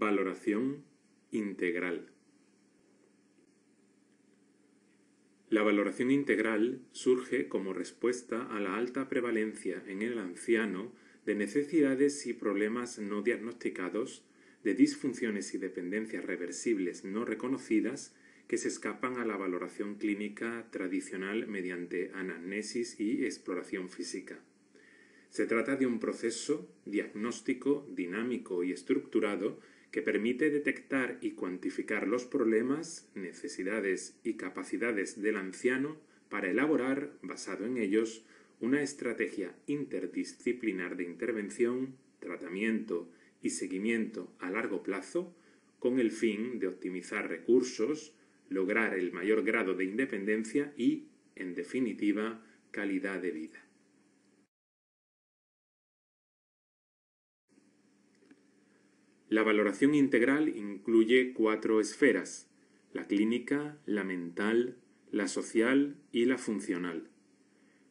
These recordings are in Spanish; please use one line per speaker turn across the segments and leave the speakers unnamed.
Valoración integral. La valoración integral surge como respuesta a la alta prevalencia en el anciano de necesidades y problemas no diagnosticados, de disfunciones y dependencias reversibles no reconocidas que se escapan a la valoración clínica tradicional mediante anamnesis y exploración física. Se trata de un proceso diagnóstico, dinámico y estructurado que permite detectar y cuantificar los problemas, necesidades y capacidades del anciano para elaborar, basado en ellos, una estrategia interdisciplinar de intervención, tratamiento y seguimiento a largo plazo con el fin de optimizar recursos, lograr el mayor grado de independencia y, en definitiva, calidad de vida. La valoración integral incluye cuatro esferas, la clínica, la mental, la social y la funcional.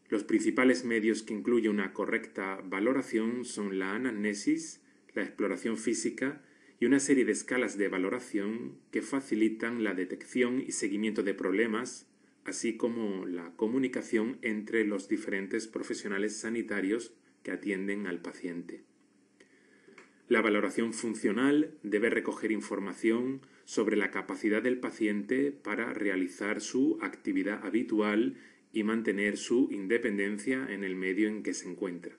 Los principales medios que incluye una correcta valoración son la anamnesis, la exploración física y una serie de escalas de valoración que facilitan la detección y seguimiento de problemas, así como la comunicación entre los diferentes profesionales sanitarios que atienden al paciente. La valoración funcional debe recoger información sobre la capacidad del paciente para realizar su actividad habitual y mantener su independencia en el medio en que se encuentra.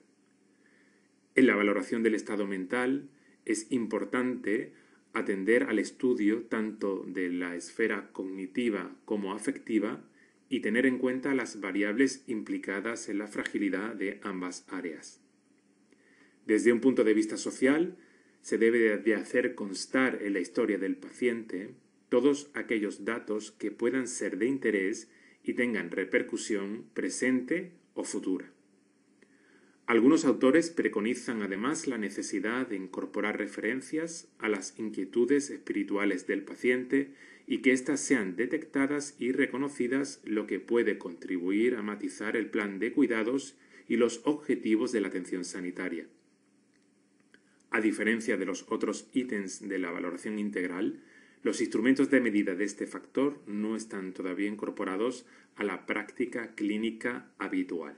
En la valoración del estado mental es importante atender al estudio tanto de la esfera cognitiva como afectiva y tener en cuenta las variables implicadas en la fragilidad de ambas áreas. Desde un punto de vista social, se debe de hacer constar en la historia del paciente todos aquellos datos que puedan ser de interés y tengan repercusión presente o futura. Algunos autores preconizan además la necesidad de incorporar referencias a las inquietudes espirituales del paciente y que éstas sean detectadas y reconocidas, lo que puede contribuir a matizar el plan de cuidados y los objetivos de la atención sanitaria. A diferencia de los otros ítems de la valoración integral, los instrumentos de medida de este factor no están todavía incorporados a la práctica clínica habitual.